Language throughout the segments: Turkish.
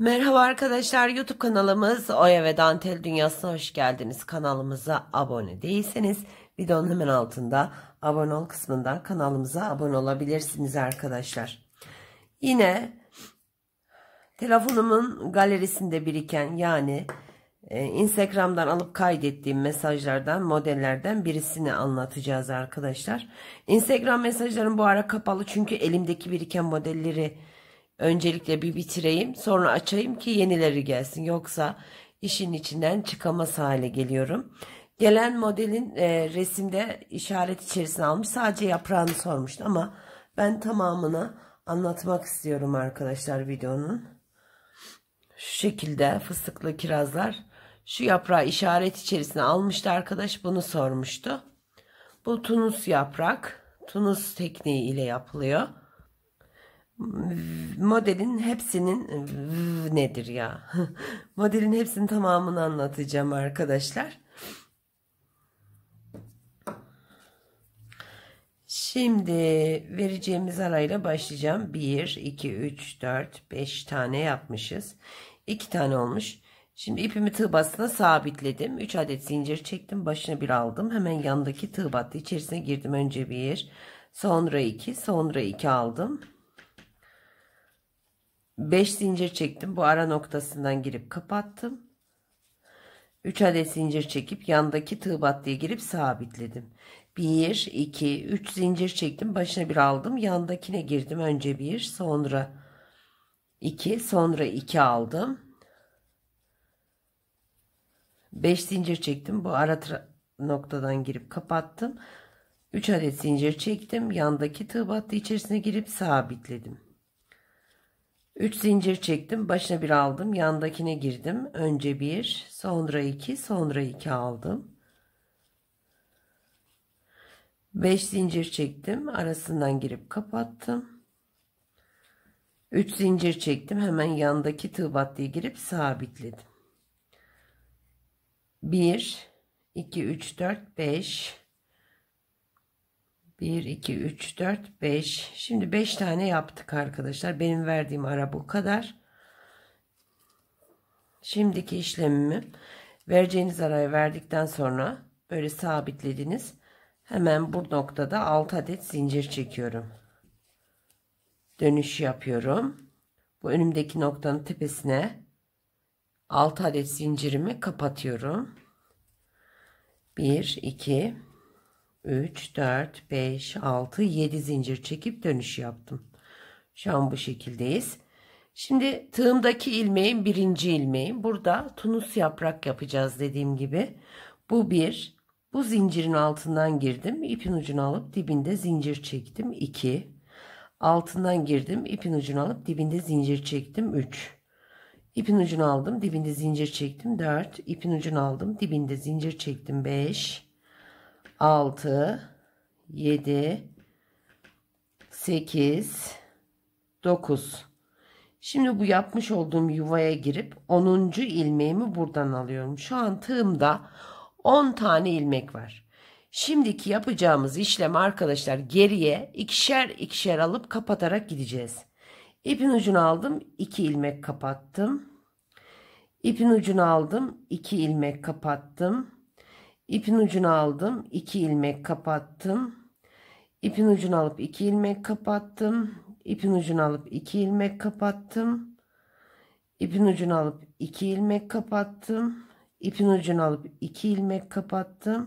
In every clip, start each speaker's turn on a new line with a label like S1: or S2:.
S1: Merhaba arkadaşlar YouTube kanalımız Oya ve Dantel Dünyası'na hoş geldiniz. Kanalımıza abone değilseniz videonun hemen altında abone ol kısmından kanalımıza abone olabilirsiniz arkadaşlar. Yine telefonumun galerisinde biriken yani e, Instagram'dan alıp kaydettiğim mesajlardan modellerden birisini anlatacağız arkadaşlar. Instagram mesajlarım bu ara kapalı çünkü elimdeki biriken modelleri Öncelikle bir bitireyim sonra açayım ki yenileri gelsin. Yoksa işin içinden çıkamaz hale geliyorum. Gelen modelin e, resimde işaret içerisine almış. Sadece yaprağını sormuştu ama ben tamamını anlatmak istiyorum arkadaşlar videonun. Şu şekilde fıstıklı kirazlar şu yaprağı işaret içerisine almıştı arkadaş bunu sormuştu. Bu tunus yaprak. Tunus tekniği ile yapılıyor modelin hepsinin nedir ya? modelin hepsinin tamamını anlatacağım arkadaşlar. Şimdi vereceğimiz arayla başlayacağım. 1, 2, 3, 4, 5 tane yapmışız. 2 tane olmuş. Şimdi ipimi tığ bastığına sabitledim. 3 adet zincir çektim. Başına bir aldım. Hemen yanındaki tığ battı. içerisine girdim. Önce bir, sonra iki, sonra iki aldım. 5 zincir çektim. Bu ara noktasından girip kapattım. 3 adet zincir çekip yandaki tığ battıya girip sabitledim. 1, 2, 3 zincir çektim. Başına bir aldım. Yandakine girdim. Önce 1, sonra 2, sonra 2 aldım. 5 zincir çektim. Bu ara noktadan girip kapattım. 3 adet zincir çektim. Yandaki tığ battı içerisine girip sabitledim. 3 zincir çektim. Başına bir aldım. Yandakine girdim. Önce bir, sonra iki, sonra iki aldım. 5 zincir çektim. Arasından girip kapattım. 3 zincir çektim. Hemen yandaki tığ battıya girip sabitledim. 1 2 3 4 5 1, 2, 3, 4, 5. Şimdi 5 tane yaptık arkadaşlar. Benim verdiğim ara bu kadar. Şimdiki işlemimi vereceğiniz arayı verdikten sonra böyle sabitlediniz. Hemen bu noktada 6 adet zincir çekiyorum. Dönüş yapıyorum. Bu önümdeki noktanın tepesine 6 adet zincirimi kapatıyorum. 1, 2, 3, 4, 5, 6, 7 zincir çekip dönüş yaptım. Şu an bu şekildeyiz. Şimdi tığımdaki ilmeğin birinci ilmeği. Burada tunus yaprak yapacağız dediğim gibi. Bu bir. Bu zincirin altından girdim. ipin ucunu alıp dibinde zincir çektim. 2. Altından girdim. ipin ucunu alıp dibinde zincir çektim. 3. İpin ucunu aldım. Dibinde zincir çektim. 4. İpin ucunu aldım. Dibinde zincir çektim. 5. 6 7 8 9 Şimdi bu yapmış olduğum yuvaya girip 10. ilmeğimi buradan alıyorum. Şu an tığımda 10 tane ilmek var. Şimdiki yapacağımız işlem arkadaşlar geriye ikişer ikişer alıp kapatarak gideceğiz. İpin ucunu aldım 2 ilmek kapattım. İpin ucunu aldım 2 ilmek kapattım. İpin ucunu aldım. 2 ilmek kapattım. İpin ucunu alıp 2 ilmek kapattım. İpin ucunu alıp 2 ilmek kapattım. İpin ucunu alıp 2 ilmek kapattım. İpin ucunu alıp 2 ilmek kapattım.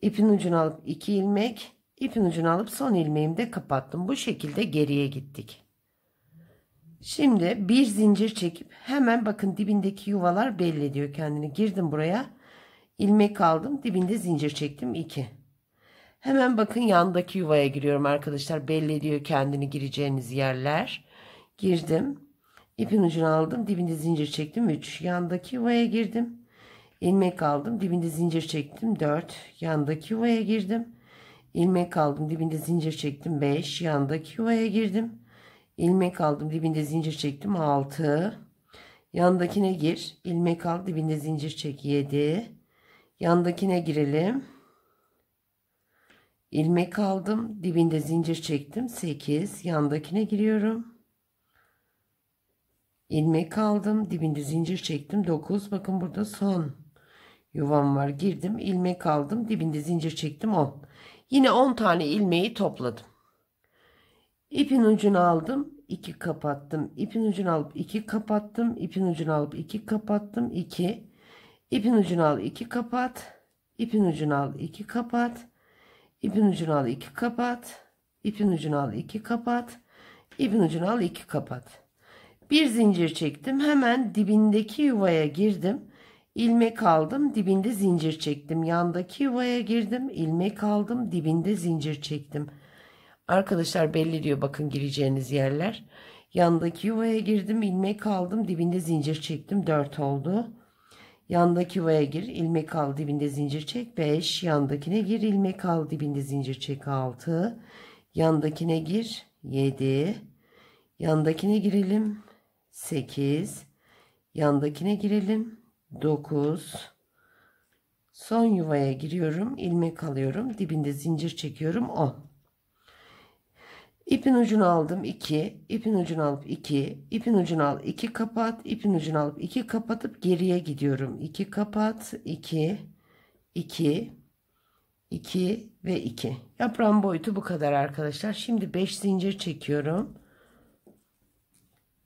S1: İpin ucunu alıp 2 ilmek, ipin ucunu alıp son ilmeğimi de kapattım. Bu şekilde geriye gittik. Şimdi bir zincir çekip hemen bakın dibindeki yuvalar belli diyor kendini. Girdim buraya ilmek aldım. Dibinde zincir çektim. 2. Hemen bakın yandaki yuvaya giriyorum arkadaşlar. Belli ediyor kendini gireceğiniz yerler. Girdim. ipin ucunu aldım. Dibinde zincir çektim. 3. Yandaki yuvaya girdim. ilmek aldım. Dibinde zincir çektim. 4. Yandaki yuvaya girdim. ilmek aldım. Dibinde zincir çektim. 5. Yandaki yuvaya girdim. ilmek aldım. Dibinde zincir çektim. 6. Yandakine gir. ilmek al. Dibinde zincir çek. 7. Yandakine girelim. İlmek aldım. Dibinde zincir çektim. 8. Yandakine giriyorum. İlmek aldım. Dibinde zincir çektim. 9. Bakın burada son yuvam var. Girdim. ilmek aldım. Dibinde zincir çektim. 10. Yine 10 tane ilmeği topladım. İpin ucunu aldım. 2 kapattım. İpin ucunu alıp 2 kapattım. İpin ucunu alıp 2 kapattım. 2 İpin ucunu al 2 kapat. İpin ucunu al 2 kapat. İpin ucunu al 2 kapat. İpin ucunu al 2 kapat. İpin ucunu al 2 kapat. Bir zincir çektim. Hemen dibindeki yuvaya girdim. ilmek aldım. Dibinde zincir çektim. Yandaki yuvaya girdim. ilmek aldım. Dibinde zincir çektim. Arkadaşlar belli diyor bakın gireceğiniz yerler. Yandaki yuvaya girdim. ilmek aldım. Dibinde zincir çektim. 4 oldu. Yandaki yuvaya gir. ilmek al dibinde zincir çek. 5. Yandakine gir. ilmek al dibinde zincir çek. 6. Yandakine gir. 7. Yandakine girelim. 8. Yandakine girelim. 9. Son yuvaya giriyorum. ilmek alıyorum. Dibinde zincir çekiyorum. 10. İpin ucunu aldım 2, ipin ucunu alıp 2, ipin ucunu al 2 kapat, ipin ucunu alıp 2 kapatıp geriye gidiyorum. 2 kapat, 2, 2, 2 ve 2. Yaprağın boyutu bu kadar arkadaşlar. Şimdi 5 zincir çekiyorum.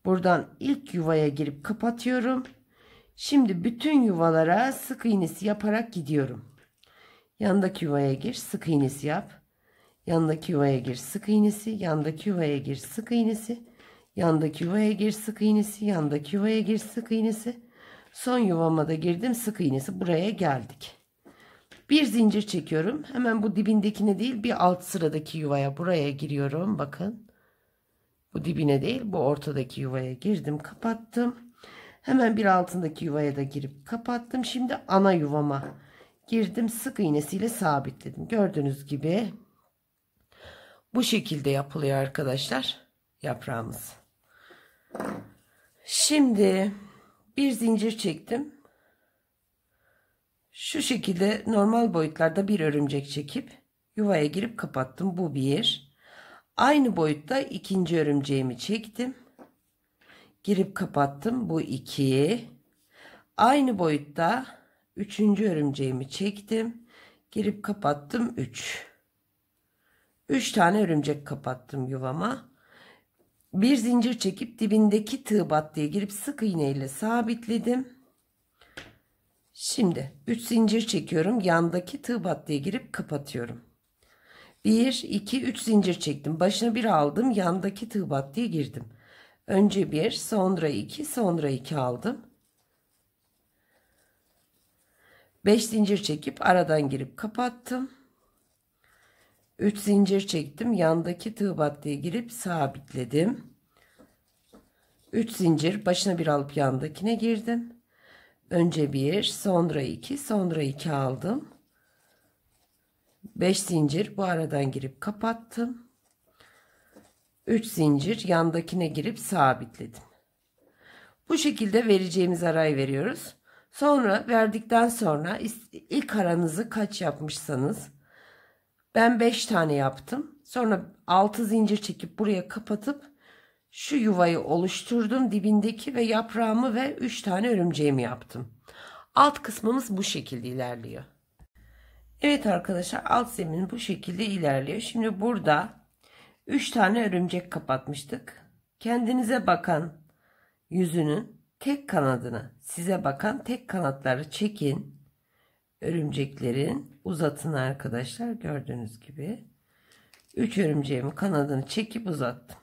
S1: Buradan ilk yuvaya girip kapatıyorum. Şimdi bütün yuvalara sık iğnesi yaparak gidiyorum. Yandaki yuvaya gir, sık iğnesi yap. Yandaki yuvaya gir sık iğnesi, yandaki yuvaya gir sık iğnesi, yandaki yuvaya gir sık iğnesi, yandaki yuvaya gir sık iğnesi. Son yuvama da girdim sık iğnesi. Buraya geldik. Bir zincir çekiyorum. Hemen bu dibindekine değil bir alt sıradaki yuvaya buraya giriyorum. Bakın. Bu dibine değil bu ortadaki yuvaya girdim kapattım. Hemen bir altındaki yuvaya da girip kapattım. Şimdi ana yuvama girdim. Sık iğnesiyle sabitledim. Gördüğünüz gibi bu şekilde yapılıyor arkadaşlar yaprağımız. Şimdi bir zincir çektim. Şu şekilde normal boyutlarda bir örümcek çekip yuvaya girip kapattım. Bu bir. Aynı boyutta ikinci örümceğimi çektim. Girip kapattım. Bu iki. Aynı boyutta üçüncü örümceğimi çektim. Girip kapattım. Üç. Üç tane örümcek kapattım yuvama. Bir zincir çekip dibindeki tığ battıya girip sık iğneyle sabitledim. Şimdi 3 zincir çekiyorum. Yandaki tığ battıya girip kapatıyorum. 1, 2, 3 zincir çektim. Başına bir aldım. Yandaki tığ battıya girdim. Önce 1, sonra 2, sonra 2 aldım. 5 zincir çekip aradan girip kapattım. 3 zincir çektim. Yandaki tığ battıya girip sabitledim. 3 zincir başına bir alıp yandakine girdim. Önce 1, sonra 2, sonra 2 aldım. 5 zincir bu aradan girip kapattım. 3 zincir yandakine girip sabitledim. Bu şekilde vereceğimiz arayı veriyoruz. Sonra verdikten sonra ilk aranızı kaç yapmışsanız ben 5 tane yaptım. Sonra 6 zincir çekip buraya kapatıp şu yuvayı oluşturdum. Dibindeki ve yaprağımı ve 3 tane örümceğimi yaptım. Alt kısmımız bu şekilde ilerliyor. Evet arkadaşlar alt zemin bu şekilde ilerliyor. Şimdi burada 3 tane örümcek kapatmıştık. Kendinize bakan yüzünün tek kanadını size bakan tek kanatları çekin örümceklerin uzatını arkadaşlar gördüğünüz gibi 3 örümceğimi kanadını çekip uzattım.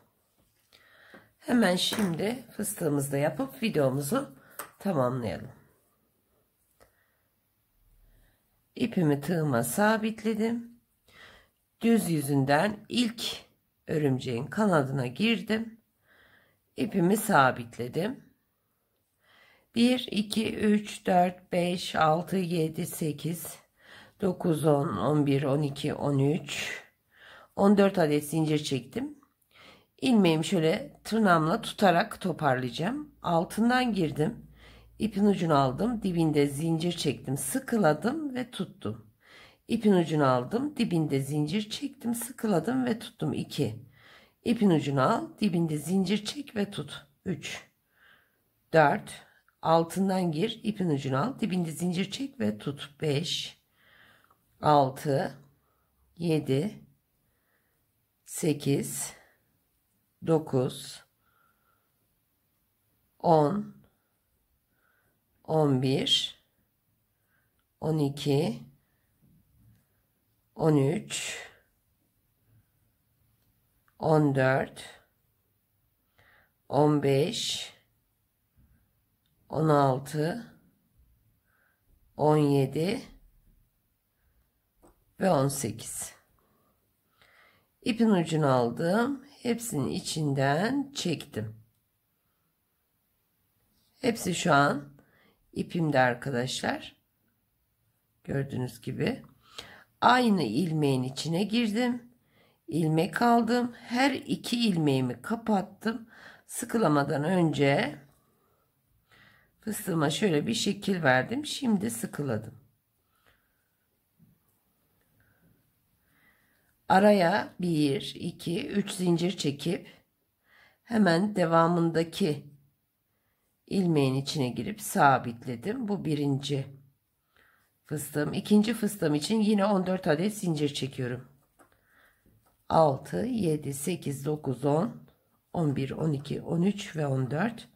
S1: Hemen şimdi fıstığımızı da yapıp videomuzu tamamlayalım. İpimi tığıma sabitledim. Düz yüzünden ilk örümceğin kanadına girdim. İpimi sabitledim. 1, 2, 3, 4, 5, 6, 7, 8, 9, 10, 11, 12, 13, 14 adet zincir çektim. Ilmeğimi şöyle tırnağımla tutarak toparlayacağım. Altından girdim. İpin ucunu aldım. Dibinde zincir çektim. Sıkıladım ve tuttum. İpin ucunu aldım. Dibinde zincir çektim. Sıkıladım ve tuttum. 2. İpin ucunu al. Dibinde zincir çek ve tut. 3. 4 altından gir ipin ucunu al dibinde zincir çek ve tut 5 6 7 8 9 10 11 12 13 14 15 16 17 ve 18 ipin ucunu aldım hepsinin içinden çektim hepsi şu an ipimde arkadaşlar gördüğünüz gibi aynı ilmeğin içine girdim ilmek aldım her iki ilmeğimi kapattım sıkılamadan önce fıstığıma şöyle bir şekil verdim. Şimdi sıkıladım. Araya 1, 2, 3 zincir çekip hemen devamındaki ilmeğin içine girip sabitledim. Bu birinci fıstığım. ikinci fıstığım için yine 14 adet zincir çekiyorum. 6, 7, 8, 9, 10, 11, 12, 13 ve 14.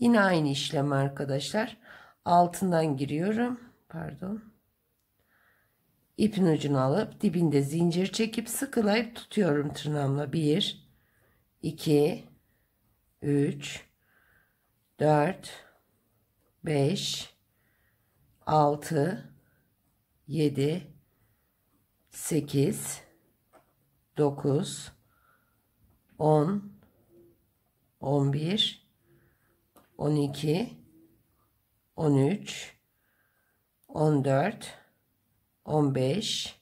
S1: Yine aynı işlem arkadaşlar. Altından giriyorum. Pardon. İpin ucunu alıp dibinde zincir çekip sıkılayıp tutuyorum tırnağımla. 1 2 3 4 5 6 7 8 9 10 11 12, 13, 14, 15,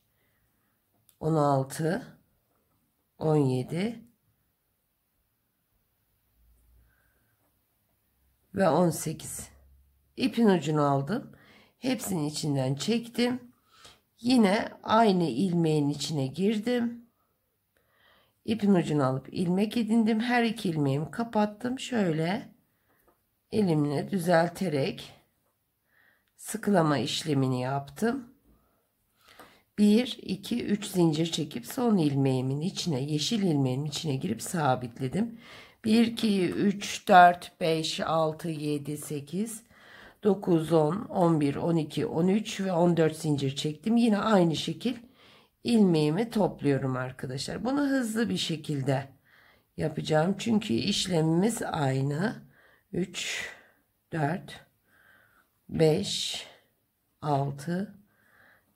S1: 16, 17 ve 18. İpin ucunu aldım. Hepsinin içinden çektim. Yine aynı ilmeğin içine girdim. İpin ucunu alıp ilmek edindim. Her iki ilmeğimi kapattım. Şöyle elimle düzelterek sıkılama işlemini yaptım. 1, 2, 3 zincir çekip son ilmeğimin içine, yeşil ilmeğin içine girip sabitledim. 1, 2, 3, 4, 5, 6, 7, 8, 9, 10, 11, 12, 13 ve 14 zincir çektim. Yine aynı şekil ilmeğimi topluyorum arkadaşlar. Bunu hızlı bir şekilde yapacağım. Çünkü işlemimiz aynı. 3, 4, 5, 6,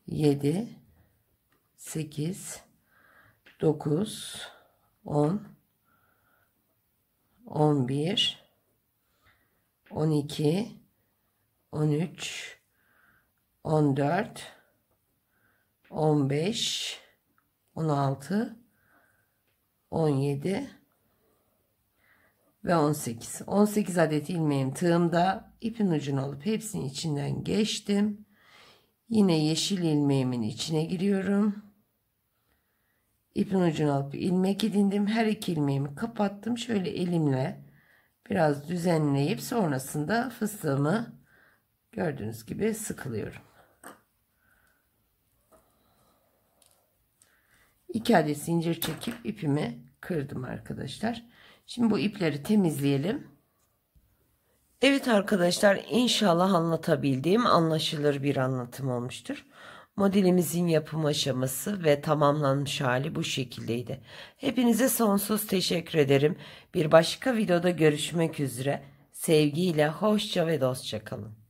S1: 7, 8, 9, 10, 11, 12, 13, 14, 15, 16, 17, ve 18. 18 adet ilmeğim tığımda ipin ucunu alıp hepsinin içinden geçtim. Yine yeşil ilmeğimin içine giriyorum. İpin ucunu alıp ilmek edindim. Her iki ilmeğimi kapattım. Şöyle elimle biraz düzenleyip sonrasında fıstığımı gördüğünüz gibi sıkılıyorum. 2 adet zincir çekip ipimi kırdım arkadaşlar. Şimdi bu ipleri temizleyelim. Evet arkadaşlar inşallah anlatabildiğim anlaşılır bir anlatım olmuştur. Modelimizin yapım aşaması ve tamamlanmış hali bu şekildeydi. Hepinize sonsuz teşekkür ederim. Bir başka videoda görüşmek üzere. Sevgiyle, hoşça ve dostça kalın.